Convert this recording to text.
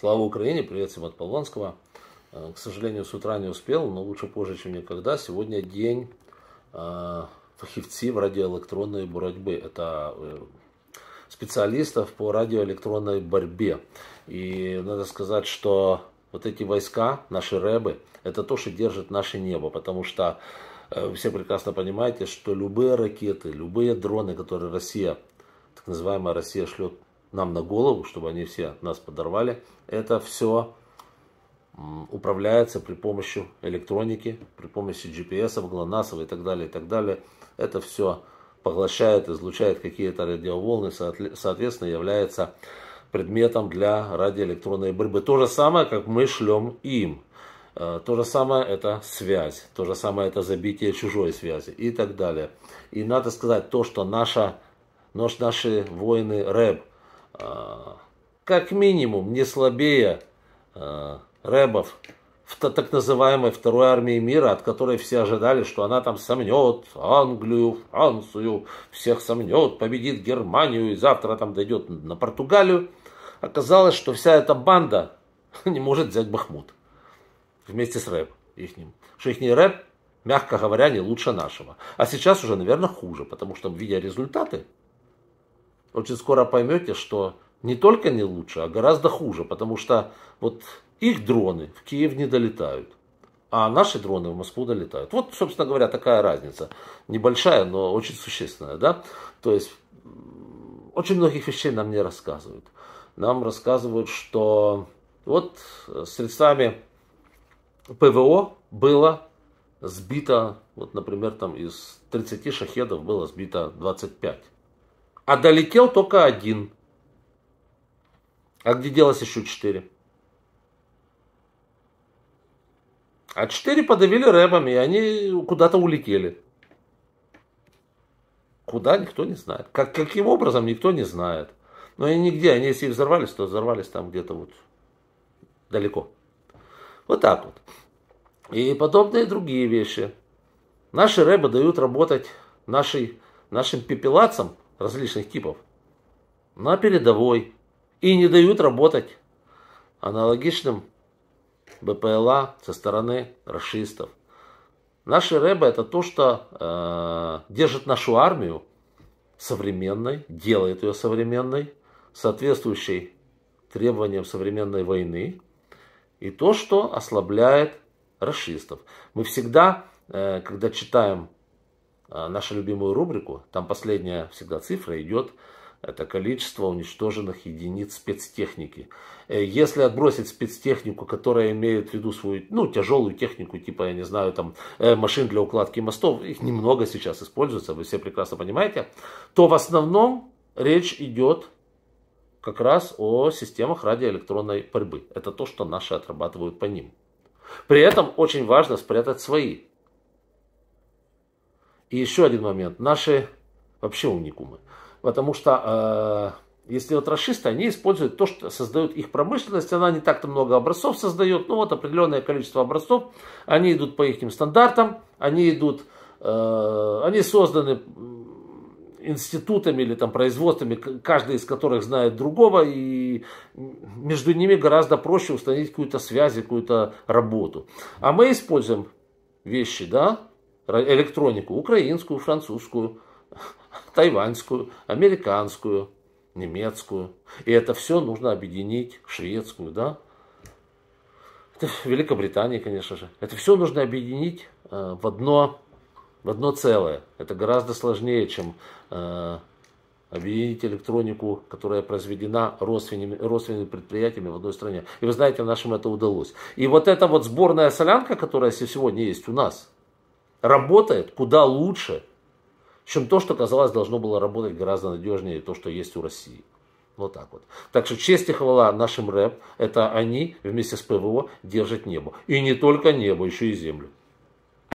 Слава Украине, привет всем от Полонского. Э, к сожалению, с утра не успел, но лучше позже, чем никогда. Сегодня день фахивцев э, радиоэлектронной борьбы. Это э, специалистов по радиоэлектронной борьбе. И надо сказать, что вот эти войска, наши рэбы, это то, что держит наше небо, потому что все прекрасно понимаете, что любые ракеты, любые дроны, которые Россия, так называемая Россия шлет нам на голову, чтобы они все нас подорвали, это все управляется при помощи электроники, при помощи GPS, ГЛОНАССов и так далее, и так далее. Это все поглощает, излучает какие-то радиоволны, соответственно, является предметом для радиоэлектронной борьбы. То же самое, как мы шлем им. Э, то же самое это связь, то же самое это забитие чужой связи и так далее. И надо сказать, то, что наша, наши воины рэп а, как минимум не слабее а, рэбов в так называемой второй армии мира, от которой все ожидали, что она там сомнет Англию, Францию, всех сомнет, победит Германию и завтра там дойдет на Португалию. Оказалось, что вся эта банда не может взять Бахмут вместе с рэп ихним. Что ихний рэп, мягко говоря, не лучше нашего. А сейчас уже, наверное, хуже, потому что, видя результаты, очень скоро поймете, что не только не лучше, а гораздо хуже, потому что вот их дроны в Киев не долетают, а наши дроны в Москву долетают. Вот, собственно говоря, такая разница. Небольшая, но очень существенная, да? То есть, очень многих вещей нам не рассказывают. Нам рассказывают, что вот средствами ПВО было сбито, вот, например, там из 30 шахедов было сбито 25 а долетел только один. А где делось еще четыре? А четыре подавили рэпами, и они куда-то улетели. Куда, никто не знает. Как, каким образом, никто не знает. Но и нигде, они если взорвались, то взорвались там где-то вот далеко. Вот так вот. И подобные другие вещи. Наши рэбы дают работать нашей, нашим пепелацам – различных типов на передовой и не дают работать аналогичным БПЛА со стороны расистов. Наши рэбы это то, что э, держит нашу армию современной, делает ее современной, соответствующей требованиям современной войны, и то, что ослабляет расистов. Мы всегда, э, когда читаем а, нашу любимую рубрику. Там последняя всегда цифра идет. Это количество уничтоженных единиц спецтехники. Э, если отбросить спецтехнику, которая имеет в виду свою, ну, тяжелую технику, типа, я не знаю, там, э, машин для укладки мостов, их немного сейчас используется, вы все прекрасно понимаете, то в основном речь идет как раз о системах радиоэлектронной борьбы. Это то, что наши отрабатывают по ним. При этом очень важно спрятать свои и еще один момент. Наши вообще уникумы. Потому что э, если вот расисты, они используют то, что создает их промышленность. Она не так-то много образцов создает, но ну вот определенное количество образцов. Они идут по их стандартам, они идут, э, они созданы институтами или там производствами, каждый из которых знает другого, и между ними гораздо проще установить какую-то связь, какую-то работу. А мы используем вещи, да, электронику украинскую, французскую, тайваньскую, американскую, немецкую. И это все нужно объединить, шведскую, да? Это Великобритания, конечно же. Это все нужно объединить э, в одно, в одно целое. Это гораздо сложнее, чем э, объединить электронику, которая произведена родственными, родственными предприятиями в одной стране. И вы знаете, нашим это удалось. И вот эта вот сборная солянка, которая сегодня есть у нас, работает куда лучше, чем то, что, казалось, должно было работать гораздо надежнее, то, что есть у России. Вот так вот. Так что честь и хвала нашим рэп, это они вместе с ПВО держат небо. И не только небо, еще и землю.